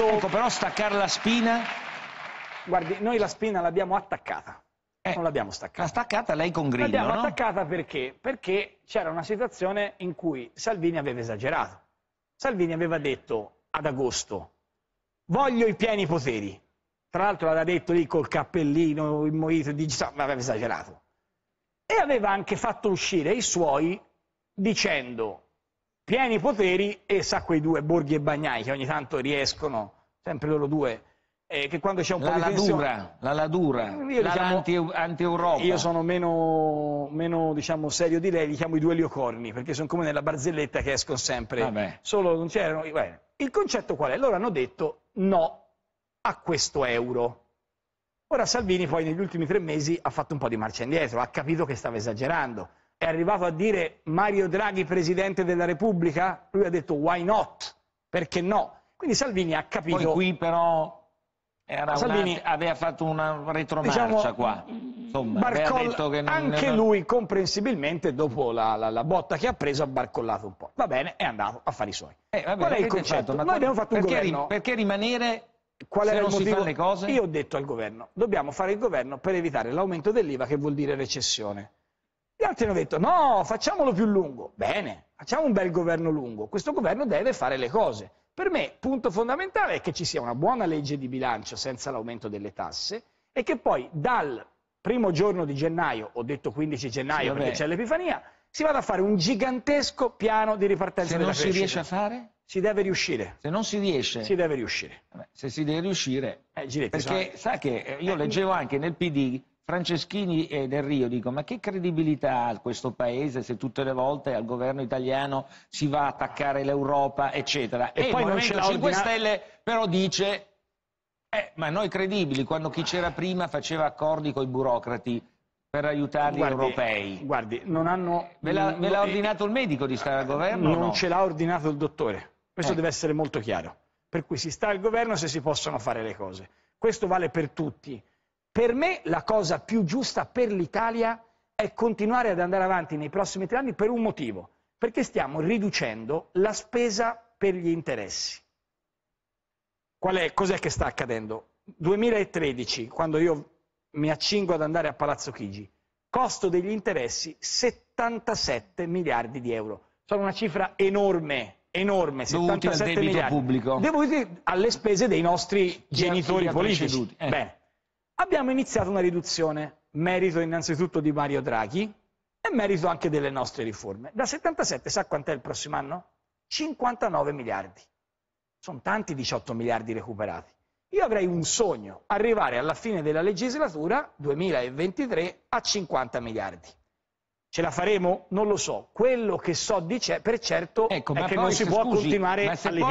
Ecco, però staccare la spina... Guardi, noi la spina l'abbiamo attaccata. Eh, non l'abbiamo staccata. L'ha staccata lei con Grillo, L'abbiamo no? attaccata perché? Perché c'era una situazione in cui Salvini aveva esagerato. Salvini aveva detto ad agosto, voglio i pieni poteri. Tra l'altro l'aveva detto lì col cappellino, il moito, digitale, ma aveva esagerato. E aveva anche fatto uscire i suoi dicendo pieni poteri e sa quei due, Borghi e Bagnai, che ogni tanto riescono, sempre loro due, eh, che quando c'è un la po' la di tensione... La ladura, io diciamo, la diciamo, anti-Europa. Io sono meno, meno diciamo, serio di lei, li chiamo i due liocorni, perché sono come nella barzelletta che escono sempre. Vabbè. Solo non c'erano... Beh. Il concetto qual è? Loro hanno detto no a questo euro. Ora Salvini poi negli ultimi tre mesi ha fatto un po' di marcia indietro, ha capito che stava esagerando è arrivato a dire Mario Draghi Presidente della Repubblica, lui ha detto why not? Perché no? Quindi Salvini ha capito... Poi qui però Salvini, una, aveva fatto una retromarcia diciamo, qua. Insomma, detto che Barcoll, anche lui comprensibilmente dopo la, la, la, botta che ha preso ha barcollato un po'. Va bene, è andato a fare i suoi. Eh, vabbè, Qual è il concetto? Detto, Noi abbiamo fatto perché, un governo... Perché rimanere... Qual era il motivo? Io ho detto al governo, dobbiamo fare il governo per evitare l'aumento dell'IVA che vuol dire recessione. Gli altri hanno detto no, facciamolo più lungo. Bene, facciamo un bel governo lungo. Questo governo deve fare le cose. Per me, punto fondamentale è che ci sia una buona legge di bilancio senza l'aumento delle tasse e che poi dal primo giorno di gennaio, ho detto 15 gennaio sì, perché c'è l'Epifania, si vada a fare un gigantesco piano di ripartenza Se non si riesce a fare? Si deve riuscire. Se non si riesce? Si deve riuscire. se si deve riuscire... Eh, perché sa che eh, io eh, leggevo anche nel PD Franceschini e Del Rio dico, ma che credibilità ha questo paese se tutte le volte al governo italiano si va a attaccare l'Europa eccetera e, e poi il Movimento 5 Stelle però dice eh, ma noi credibili quando chi c'era prima faceva accordi con i burocrati per aiutarli guardi, europei guardi non hanno ve l'ha, ve l'ha eh, ordinato il medico di stare al governo? non no? ce l'ha ordinato il dottore questo eh. deve essere molto chiaro per cui si sta al governo se si possono fare le cose questo vale per tutti per me la cosa più giusta per l'Italia è continuare ad andare avanti nei prossimi tre anni per un motivo, perché stiamo riducendo la spesa per gli interessi. È, cos'è che sta accadendo? 2013, quando io mi accingo ad andare a Palazzo Chigi, costo degli interessi 77 miliardi di euro. Sono una cifra enorme, enorme, Dovuti 77 miliardi. Pubblico. Devo dire alle spese dei nostri genitori politici. Eh. Bene abbiamo iniziato una riduzione, merito innanzitutto di Mario Draghi e merito anche delle nostre riforme. Da 77, sa quant'è il prossimo anno? 59 miliardi. Sono tanti 18 miliardi recuperati. Io avrei un sogno, arrivare alla fine della legislatura 2023 a 50 miliardi. Ce la faremo? Non lo so. Quello che so di ce- per certo ecco, è che non si può scusi, continuare a